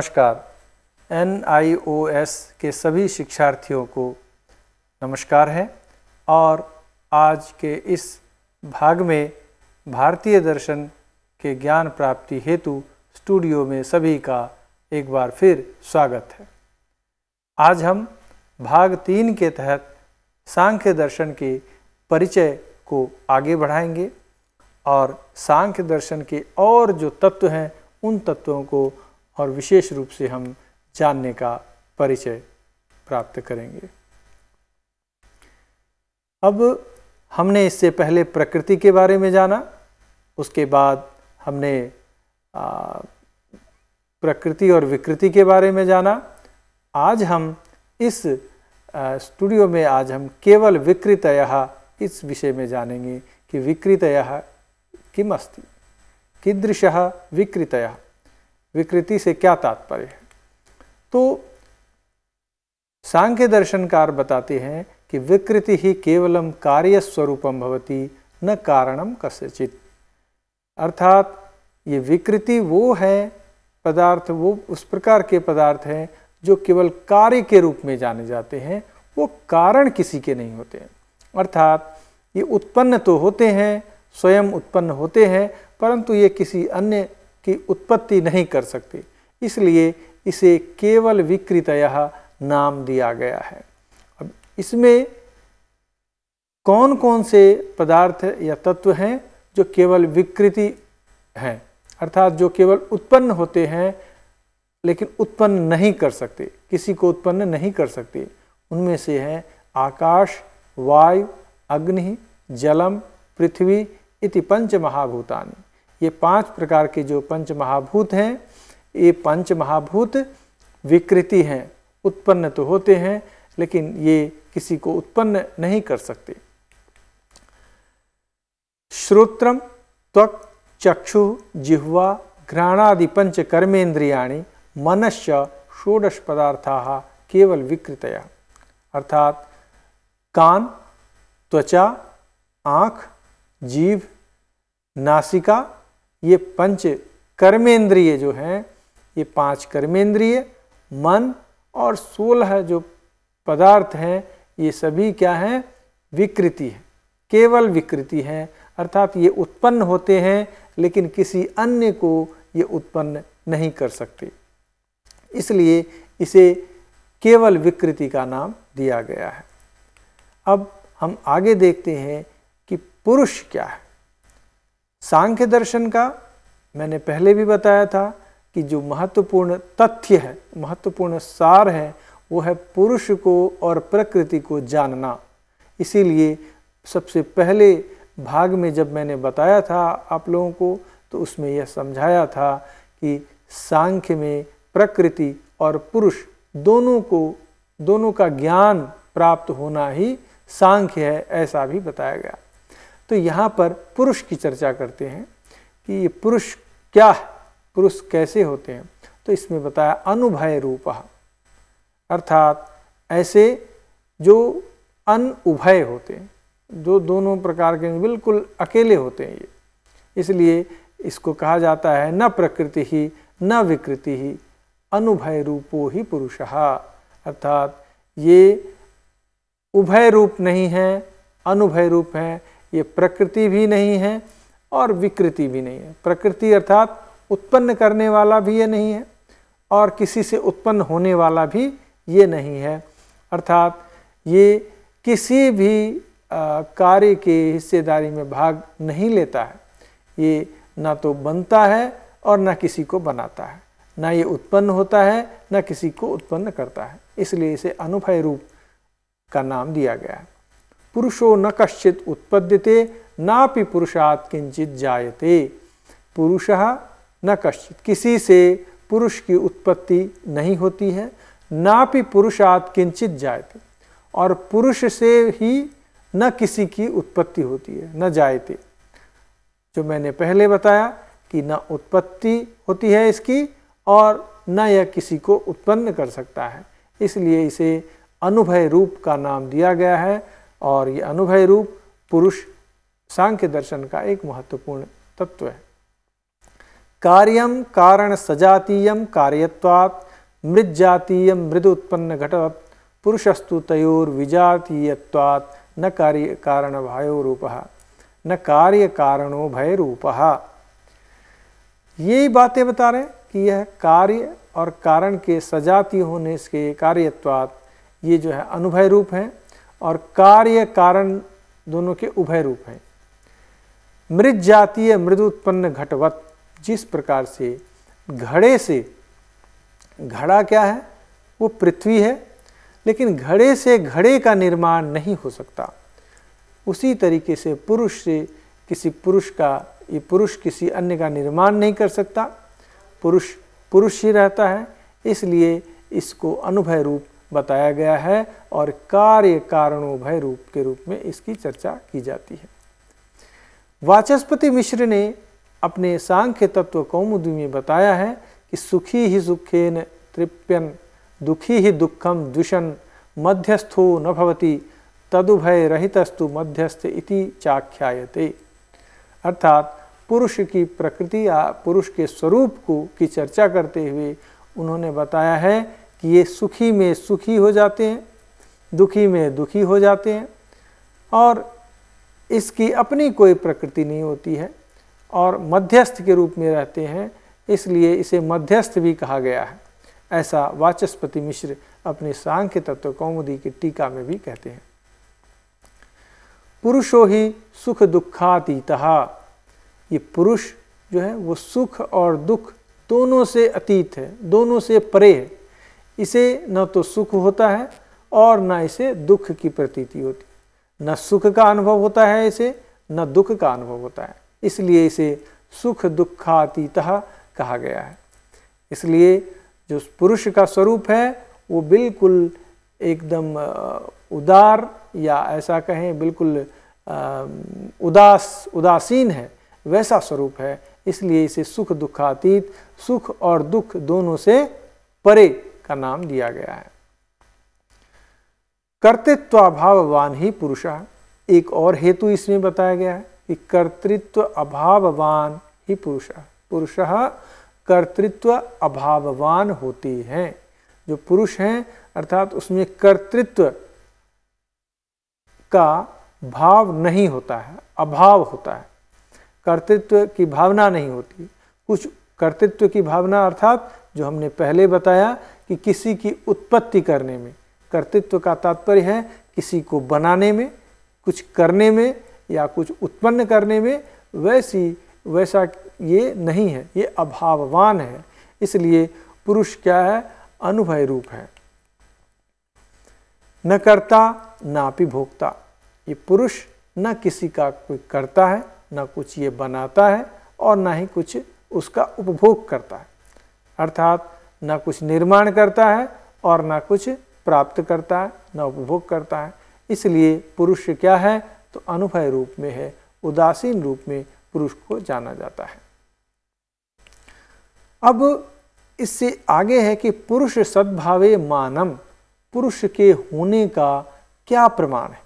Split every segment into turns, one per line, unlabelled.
नमस्कार एन के सभी शिक्षार्थियों को नमस्कार है और आज के इस भाग में भारतीय दर्शन के ज्ञान प्राप्ति हेतु स्टूडियो में सभी का एक बार फिर स्वागत है आज हम भाग तीन के तहत सांख्य दर्शन के परिचय को आगे बढ़ाएंगे और सांख्य दर्शन के और जो तत्व हैं उन तत्वों को और विशेष रूप से हम जानने का परिचय प्राप्त करेंगे अब हमने इससे पहले प्रकृति के बारे में जाना उसके बाद हमने आ, प्रकृति और विकृति के बारे में जाना आज हम इस स्टूडियो में आज हम केवल विकृतया इस विषय में जानेंगे कि विकृतया किम अस्ति कीदृश विकृतया विकृति से क्या तात्पर्य है तो सांख्य दर्शनकार बताते हैं कि विकृति ही केवलम कार्य स्वरूपम भवती न कारणम कस्यचित अर्थात ये विकृति वो है पदार्थ वो उस प्रकार के पदार्थ हैं जो केवल कार्य के रूप में जाने जाते हैं वो कारण किसी के नहीं होते हैं अर्थात ये उत्पन्न तो होते हैं स्वयं उत्पन्न होते हैं परंतु ये किसी अन्य की उत्पत्ति नहीं कर सकती इसलिए इसे केवल विकृतया नाम दिया गया है अब इसमें कौन कौन से पदार्थ या तत्व हैं जो केवल विकृति हैं अर्थात जो केवल उत्पन्न होते हैं लेकिन उत्पन्न नहीं कर सकते किसी को उत्पन्न नहीं कर सकते उनमें से हैं आकाश वायु अग्नि जलम पृथ्वी इति पंच महाभूतानी ये पांच प्रकार के जो पंच महाभूत हैं ये पंच महाभूत विकृति हैं उत्पन्न तो होते हैं लेकिन ये किसी को उत्पन्न नहीं कर सकते श्रोत्रम त्वक चक्षु जिह्वा घ्राणादि पंच कर्मेन्द्रियाणी मनस्य षोडश पदार्था केवल विकृतया अर्थात कान त्वचा आँख जीव नासिका ये पंच कर्मेंद्रिय जो हैं ये पांच कर्मेंद्रिय मन और सोलह जो पदार्थ हैं ये सभी क्या हैं विकृति है केवल विकृति है अर्थात ये उत्पन्न होते हैं लेकिन किसी अन्य को ये उत्पन्न नहीं कर सकते इसलिए इसे केवल विकृति का नाम दिया गया है अब हम आगे देखते हैं कि पुरुष क्या है सांख्य दर्शन का मैंने पहले भी बताया था कि जो महत्वपूर्ण तथ्य है महत्वपूर्ण सार है वो है पुरुष को और प्रकृति को जानना इसीलिए सबसे पहले भाग में जब मैंने बताया था आप लोगों को तो उसमें यह समझाया था कि सांख्य में प्रकृति और पुरुष दोनों को दोनों का ज्ञान प्राप्त होना ही सांख्य है ऐसा भी बताया गया तो यहाँ पर पुरुष की चर्चा करते हैं कि ये पुरुष क्या है पुरुष कैसे होते हैं तो इसमें बताया अनुभय रूप अर्थात ऐसे जो अन उभय होते हैं जो दोनों प्रकार के बिल्कुल अकेले होते हैं ये इसलिए इसको कहा जाता है न प्रकृति ही न विकृति ही अनुभय रूपो ही पुरुष अर्थात ये उभय रूप नहीं है अनुभय रूप हैं ये प्रकृति भी नहीं है और विकृति भी नहीं है प्रकृति अर्थात उत्पन्न करने वाला भी ये नहीं है और किसी से उत्पन्न होने वाला भी ये नहीं है अर्थात ये किसी भी कार्य के हिस्सेदारी में भाग नहीं लेता है ये ना तो बनता है और ना किसी को बनाता है ना ये उत्पन्न होता है ना किसी को उत्पन्न करता है इसलिए इसे अनुभय रूप का नाम दिया गया है पुरुषो न कश्चित उत्पद्यते नापि पुरुषात किंचित जायते पुरुष न कश्चित किसी से पुरुष की उत्पत्ति नहीं होती है नापि पुरुषात किंचित जायते और पुरुष से ही न किसी की उत्पत्ति होती है न जायते जो मैंने पहले बताया कि न उत्पत्ति होती है इसकी और न यह किसी को उत्पन्न कर सकता है इसलिए इसे अनुभय रूप का नाम दिया गया है और ये अनुभय रूप पुरुष सांख्य दर्शन का एक महत्वपूर्ण तत्व है कार्यम कारण सजातीय कार्यत्वात् मृजातीय मृद उत्पन्न घटवत् पुरुषस्तु तयोर विजातीयत्वात् न कार्य कारण भयो रूप न कार्य कारणो भय रूप यही बातें बता रहे हैं कि यह कार्य और कारण के सजाती होने के कार्यत्वात् ये जो है अनुभय रूप हैं और कार्य कारण दोनों के उभय रूप हैं मृत जातीय मृद उत्पन्न घटवत जिस प्रकार से घड़े से घड़ा क्या है वो पृथ्वी है लेकिन घड़े से घड़े का निर्माण नहीं हो सकता उसी तरीके से पुरुष से किसी पुरुष का ये पुरुष किसी अन्य का निर्माण नहीं कर सकता पुरुष पुरुष ही रहता है इसलिए इसको अनुभय रूप बताया गया है और कार्य कारणोभय रूप के रूप में इसकी चर्चा की जाती है वाचस्पति मिश्र ने अपने सांख्य तत्व कौमुदी में बताया है कि सुखी ही सुखेन तृप्यन दुखी ही दुखम दुषन मध्यस्थो न भवती तदुभय रहितस्तु मध्यस्थ इति चाख्यायते अर्थात पुरुष की प्रकृति या पुरुष के स्वरूप को की चर्चा करते हुए उन्होंने बताया है कि ये सुखी में सुखी हो जाते हैं दुखी में दुखी हो जाते हैं और इसकी अपनी कोई प्रकृति नहीं होती है और मध्यस्थ के रूप में रहते हैं इसलिए इसे मध्यस्थ भी कहा गया है ऐसा वाचस्पति मिश्र अपने सांख्य तत्व कौमुदी की टीका में भी कहते हैं पुरुषो ही सुख दुखातीत ये पुरुष जो है वो सुख और दुख दोनों से अतीत है दोनों से परे है इसे न तो सुख होता है और न इसे दुख की प्रतीति होती न सुख का अनुभव होता है इसे न दुख का अनुभव होता है इसलिए इसे सुख दुखातीत कहा गया है इसलिए जो पुरुष का स्वरूप है वो बिल्कुल एकदम उदार या ऐसा कहें बिल्कुल उदास उदासीन है वैसा स्वरूप है इसलिए इसे सुख दुखातीत सुख और दुख दोनों से परे का नाम दिया गया है कर्तृत्वाभाववान ही पुरुष एक और हेतु इसमें बताया गया है कि कर्तृत्व अभाववान ही पुरुष पुरुष कर्तृत्व अभाववान होती हैं जो पुरुष हैं अर्थात उसमें कर्तृत्व का भाव नहीं होता है अभाव होता है कर्तृत्व की भावना नहीं होती कुछ कर्तृत्व की भावना अर्थात जो हमने पहले बताया कि किसी की उत्पत्ति करने में कर्तृत्व का तात्पर्य है किसी को बनाने में कुछ करने में या कुछ उत्पन्न करने में वैसी वैसा ये नहीं है ये अभाववान है इसलिए पुरुष क्या है अनुभय रूप है न करता ना भी भोगता ये पुरुष न किसी का कोई करता है ना कुछ ये बनाता है और ना ही कुछ उसका उपभोग करता है अर्थात ना कुछ निर्माण करता है और ना कुछ प्राप्त करता है ना उपभोग करता है इसलिए पुरुष क्या है तो अनुभय रूप में है उदासीन रूप में पुरुष को जाना जाता है अब इससे आगे है कि पुरुष सद्भावे मानम पुरुष के होने का क्या प्रमाण है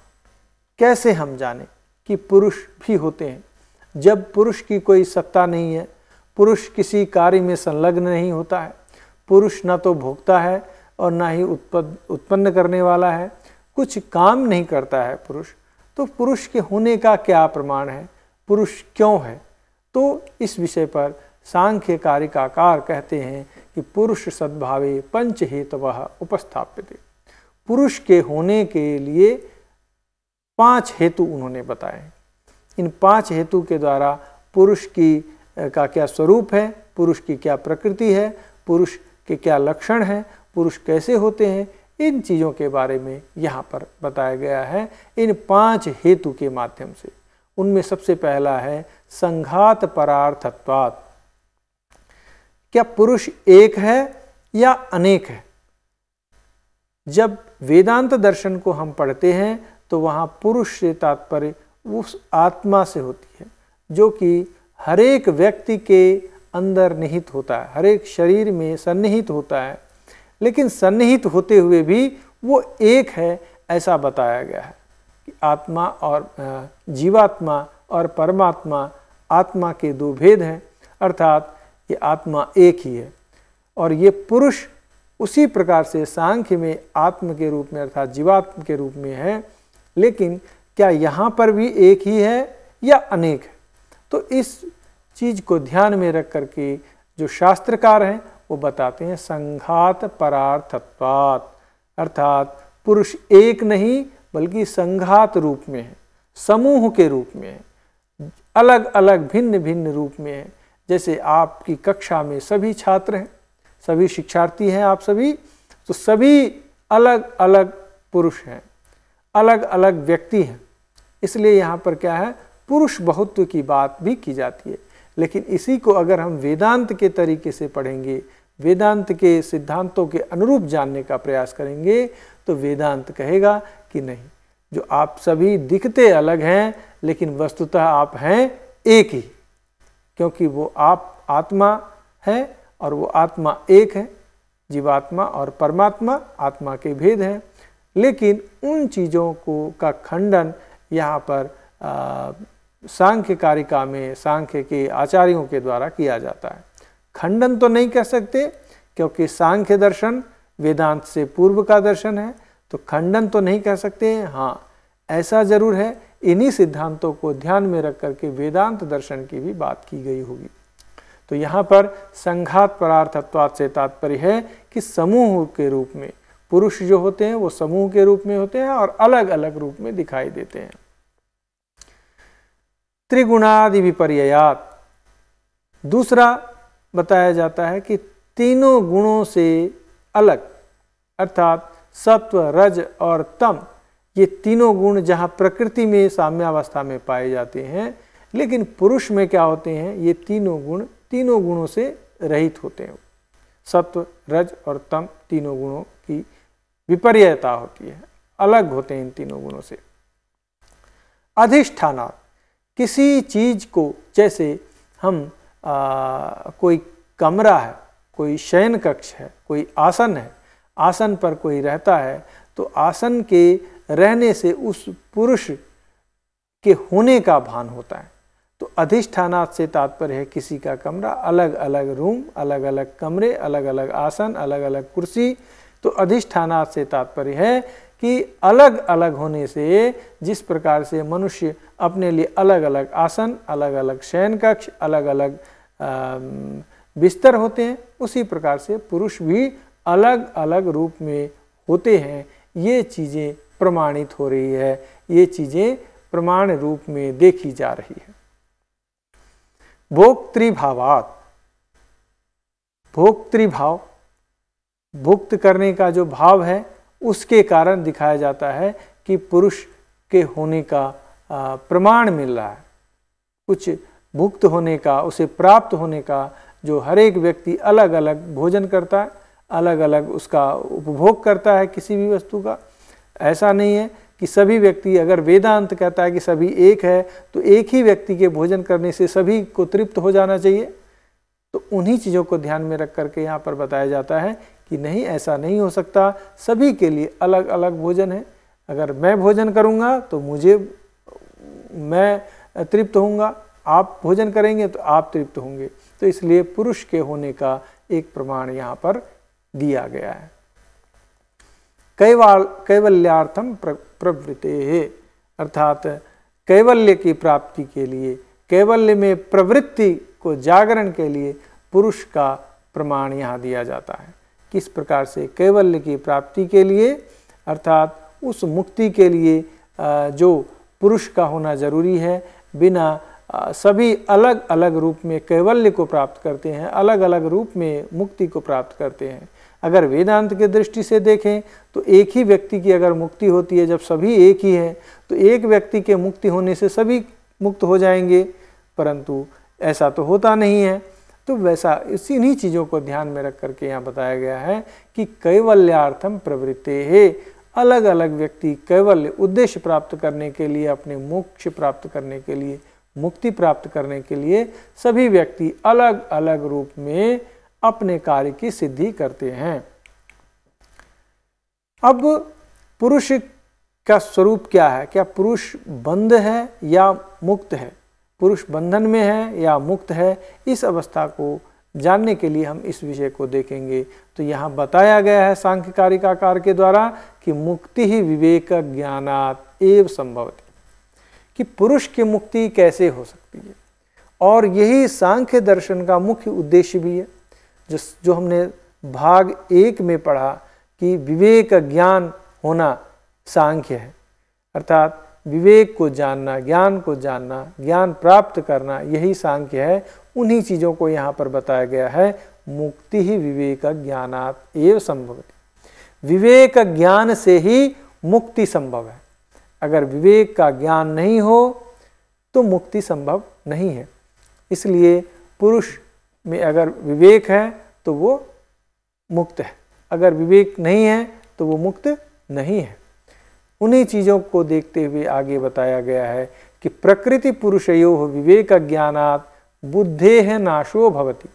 कैसे हम जाने कि पुरुष भी होते हैं जब पुरुष की कोई सत्ता नहीं है पुरुष किसी कार्य में संलग्न नहीं होता है पुरुष ना तो भोगता है और ना ही उत्पन्न उत्पन्न करने वाला है कुछ काम नहीं करता है पुरुष तो पुरुष के होने का क्या प्रमाण है पुरुष क्यों है तो इस विषय पर सांख्य कारिकाकार कहते हैं कि पुरुष सद्भावे पंच हेतव उपस्थापित पुरुष के होने के लिए पांच हेतु उन्होंने बताए इन पांच हेतु के द्वारा पुरुष की का क्या स्वरूप है पुरुष की क्या प्रकृति है पुरुष के क्या लक्षण हैं पुरुष कैसे होते हैं इन चीज़ों के बारे में यहाँ पर बताया गया है इन पांच हेतु के माध्यम से उनमें सबसे पहला है संघात परार्थत्वात् क्या पुरुष एक है या अनेक है जब वेदांत दर्शन को हम पढ़ते हैं तो वहाँ पुरुष से तात्पर्य उस आत्मा से होती है जो कि हर एक व्यक्ति के अंदर निहित होता है हर एक शरीर में सन्निहित होता है लेकिन सन्निहित होते हुए भी वो एक है ऐसा बताया गया है कि आत्मा और जीवात्मा और परमात्मा आत्मा के दो भेद हैं अर्थात ये आत्मा एक ही है और ये पुरुष उसी प्रकार से सांख्य में आत्म के रूप में अर्थात जीवात्म के रूप में है लेकिन क्या यहाँ पर भी एक ही है या अनेक है तो इस चीज को ध्यान में रख करके जो शास्त्रकार हैं वो बताते हैं संघात परार्थत्वात अर्थात पुरुष एक नहीं बल्कि संघात रूप में है समूह के रूप में है अलग अलग भिन्न भिन्न रूप में है जैसे आपकी कक्षा में सभी छात्र हैं सभी शिक्षार्थी हैं आप सभी तो सभी अलग अलग पुरुष हैं अलग अलग व्यक्ति हैं इसलिए यहाँ पर क्या है पुरुष बहुत्व की बात भी की जाती है लेकिन इसी को अगर हम वेदांत के तरीके से पढ़ेंगे वेदांत के सिद्धांतों के अनुरूप जानने का प्रयास करेंगे तो वेदांत कहेगा कि नहीं जो आप सभी दिखते अलग हैं लेकिन वस्तुतः आप हैं एक ही क्योंकि वो आप आत्मा है और वो आत्मा एक है जीवात्मा और परमात्मा आत्मा के भेद हैं लेकिन उन चीज़ों को का खंडन यहाँ पर आ, सांख्य कारिका में सांख्य के आचार्यों के द्वारा किया जाता है खंडन तो नहीं कह सकते क्योंकि सांख्य दर्शन वेदांत से पूर्व का दर्शन है तो खंडन तो नहीं कह सकते हाँ ऐसा जरूर है इन्हीं सिद्धांतों को ध्यान में रख करके वेदांत दर्शन की भी बात की गई होगी तो यहाँ पर संघात परार्थत्वाद से तात्पर्य है कि समूह के रूप में पुरुष जो होते हैं वो समूह के रूप में होते हैं और अलग अलग रूप में दिखाई देते हैं त्रिगुणादि विपर्यात दूसरा बताया जाता है कि तीनों गुणों से अलग अर्थात सत्व रज और तम ये तीनों गुण जहाँ प्रकृति में साम्यावस्था में पाए जाते हैं लेकिन पुरुष में क्या होते हैं ये तीनों गुण तीनों गुणों से रहित होते हैं सत्व रज और तम तीनों गुणों की विपर्यता होती है अलग होते हैं इन तीनों गुणों से अधिष्ठानात किसी चीज़ को जैसे हम आ, कोई कमरा है कोई शयन कक्ष है कोई आसन है आसन पर कोई रहता है तो आसन के रहने से उस पुरुष के होने का भान होता है तो अधिष्ठानात से तात्पर्य है किसी का कमरा अलग अलग रूम अलग अलग कमरे अलग अलग आसन अलग अलग कुर्सी तो अधिष्ठानात से तात्पर्य है कि अलग अलग होने से जिस प्रकार से मनुष्य अपने लिए अलग अलग आसन अलग अलग शयन कक्ष अलग अलग बिस्तर होते हैं उसी प्रकार से पुरुष भी अलग अलग रूप में होते हैं ये चीज़ें प्रमाणित हो रही है ये चीज़ें प्रमाण रूप में देखी जा रही है भोक्तृभावात भोक्तृभाव भुक्त करने का जो भाव है उसके कारण दिखाया जाता है कि पुरुष के होने का प्रमाण मिल रहा है कुछ भुक्त होने का उसे प्राप्त होने का जो हर एक व्यक्ति अलग अलग भोजन करता है अलग अलग उसका उपभोग करता है किसी भी वस्तु का ऐसा नहीं है कि सभी व्यक्ति अगर वेदांत कहता है कि सभी एक है तो एक ही व्यक्ति के भोजन करने से सभी को तृप्त हो जाना चाहिए तो उन्हीं चीज़ों को ध्यान में रख करके यहाँ पर बताया जाता है कि नहीं ऐसा नहीं हो सकता सभी के लिए अलग अलग भोजन है अगर मैं भोजन करूँगा तो मुझे मैं तृप्त होऊंगा आप भोजन करेंगे तो आप तृप्त होंगे तो इसलिए पुरुष के होने का एक प्रमाण यहाँ पर दिया गया है कैवाल कैवल्यार्थम प्रवृत्ते है अर्थात कैवल्य की प्राप्ति के लिए कैवल्य में प्रवृत्ति को जागरण के लिए पुरुष का प्रमाण यहाँ दिया जाता है किस प्रकार से कैवल्य की प्राप्ति के लिए अर्थात उस मुक्ति के लिए जो पुरुष का होना जरूरी है बिना सभी अलग अलग रूप में कैवल्य को प्राप्त करते हैं अलग अलग रूप में मुक्ति को प्राप्त करते हैं अगर वेदांत के दृष्टि से देखें तो एक ही व्यक्ति की अगर मुक्ति होती है जब सभी एक ही हैं तो एक व्यक्ति के मुक्ति होने से सभी मुक्त हो जाएंगे परंतु ऐसा तो होता नहीं है तो वैसा इसी इन्हीं चीज़ों को ध्यान में रख करके यहाँ बताया गया है कि कैवल्यार्थम प्रवृत्ति है अलग अलग व्यक्ति कैवल्य उद्देश्य प्राप्त करने के लिए अपने मोक्ष प्राप्त करने के लिए मुक्ति प्राप्त करने के लिए सभी व्यक्ति अलग अलग रूप में अपने कार्य की सिद्धि करते हैं अब पुरुष का स्वरूप क्या है क्या पुरुष बंद है या मुक्त है पुरुष बंधन में है या मुक्त है इस अवस्था को जानने के लिए हम इस विषय को देखेंगे तो यहाँ बताया गया है सांख्यकारिकाकार के द्वारा कि मुक्ति ही विवेक ज्ञानात एव संभव कि पुरुष की मुक्ति कैसे हो सकती है और यही सांख्य दर्शन का मुख्य उद्देश्य भी है जिस जो हमने भाग एक में पढ़ा कि विवेक ज्ञान होना सांख्य है अर्थात विवेक को जानना ज्ञान को जानना ज्ञान प्राप्त करना यही सांख्य है उन्हीं चीज़ों को यहाँ पर बताया गया है मुक्ति ही विवेक ज्ञानात एव संभव विवेक ज्ञान से ही मुक्ति संभव है अगर विवेक का ज्ञान नहीं हो तो मुक्ति संभव नहीं है इसलिए पुरुष में अगर विवेक है तो वो मुक्त है अगर विवेक नहीं है तो वो मुक्त नहीं है उन्हीं चीज़ों को देखते हुए आगे बताया गया है कि प्रकृति पुरुषयो विवेक ज्ञानात् बुद्धे नाशो भवति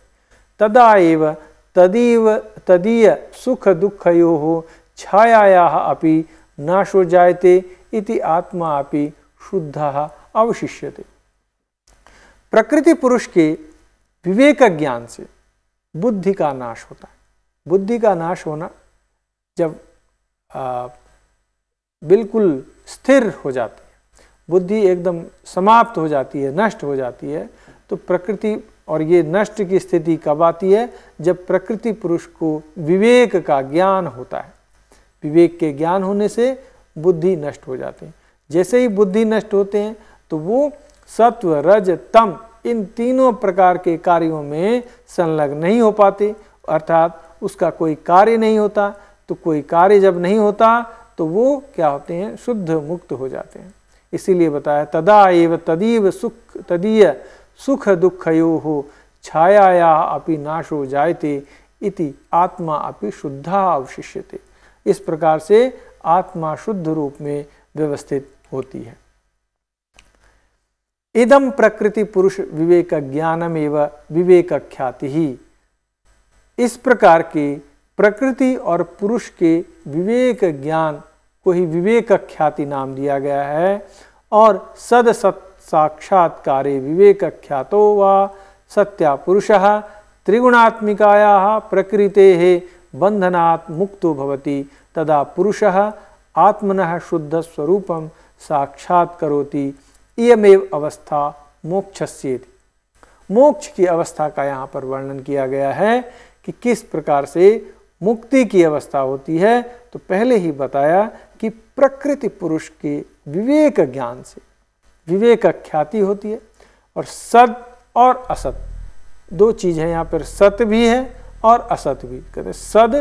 तदा एव तदीव तदीय सुख यो छायाया अपि नाशो जायते इति आत्मा अपि शुद्ध अवशिष्यते प्रकृति पुरुष के विवेक ज्ञान से बुद्धि का नाश होता है बुद्धि का नाश होना जब बिल्कुल स्थिर हो जाती है बुद्धि एकदम समाप्त हो जाती है नष्ट हो जाती है तो प्रकृति और ये नष्ट की स्थिति कब आती है जब प्रकृति पुरुष को विवेक का ज्ञान होता है विवेक के ज्ञान होने से बुद्धि नष्ट हो जाती है जैसे ही बुद्धि नष्ट होते हैं तो वो सत्व रज तम इन तीनों प्रकार के कार्यों में संलग्न नहीं हो पाते अर्थात उसका कोई कार्य नहीं होता तो कोई कार्य जब नहीं होता तो वो क्या होते हैं शुद्ध मुक्त हो जाते हैं इसीलिए बताया तदा एव तदीव सुख तदीय सुख यो हो छायाया अपि नाशो जायते इति आत्मा अपि शुद्धा अवशिष्य इस प्रकार से आत्मा शुद्ध रूप में व्यवस्थित होती है इदम प्रकृति पुरुष विवेक ज्ञानमेव विवेक ख्याति ही इस प्रकार की प्रकृति और पुरुष के विवेक ज्ञान को ही विवेक ख्याति नाम दिया गया है और सद सत साक्षात्कार विवेक ख्यातो व सत्या पुरुष त्रिगुणात्मिकाया प्रकृते बंधनात् मुक्तो भवति तदा पुरुष आत्मन शुद्ध स्वरूप साक्षात करोति इयमेव अवस्था मोक्षस्येति मोक्ष की अवस्था का यहाँ पर वर्णन किया गया है कि किस प्रकार से मुक्ति की अवस्था होती है तो पहले ही बताया कि प्रकृति पुरुष के विवेक ज्ञान से विवेक ख्याति होती है और सत और असत दो चीज़ है यहाँ पर सत भी है और असत भी कहते सद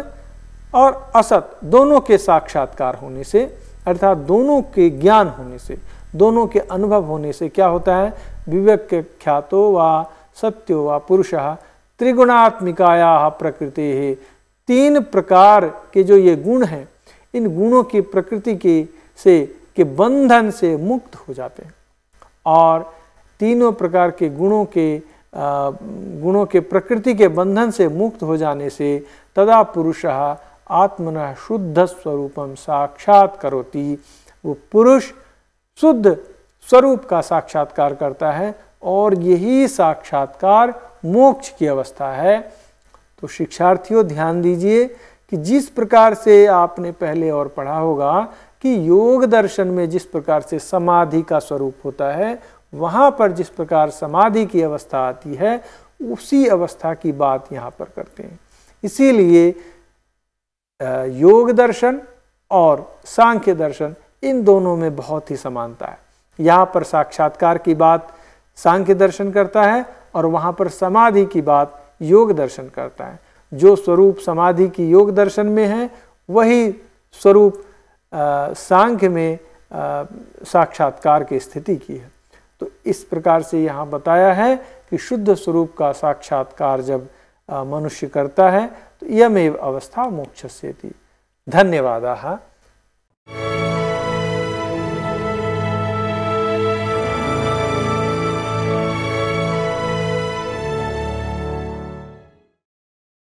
और असत दोनों के साक्षात्कार होने से अर्थात दोनों के ज्ञान होने से दोनों के अनुभव होने से क्या होता है विवेक ख्यातो व सत्यो व पुरुष त्रिगुणात्मिकाया प्रकृति तीन प्रकार के जो ये गुण हैं इन गुणों की प्रकृति के से के बंधन से मुक्त हो जाते हैं और तीनों प्रकार के गुणों के गुणों के प्रकृति के बंधन से मुक्त हो जाने से तदा पुरुष आत्मन शुद्ध स्वरूपम साक्षात करोति वो पुरुष शुद्ध स्वरूप का साक्षात्कार करता है और यही साक्षात्कार मोक्ष की अवस्था है तो शिक्षार्थियों ध्यान दीजिए कि जिस प्रकार से आपने पहले और पढ़ा होगा कि योग दर्शन में जिस प्रकार से समाधि का स्वरूप होता है वहाँ पर जिस प्रकार समाधि की अवस्था आती है उसी अवस्था की बात यहाँ पर करते हैं इसीलिए योग दर्शन और सांख्य दर्शन इन दोनों में बहुत ही समानता है यहाँ पर साक्षात्कार की बात सांख्य दर्शन करता है और वहाँ पर समाधि की बात योग दर्शन करता है जो स्वरूप समाधि की योग दर्शन में है वही स्वरूप सांख्य में साक्षात्कार की स्थिति की है तो इस प्रकार से यहाँ बताया है कि शुद्ध स्वरूप का साक्षात्कार जब मनुष्य करता है तो यमेव अवस्था मोक्ष से थी धन्यवाद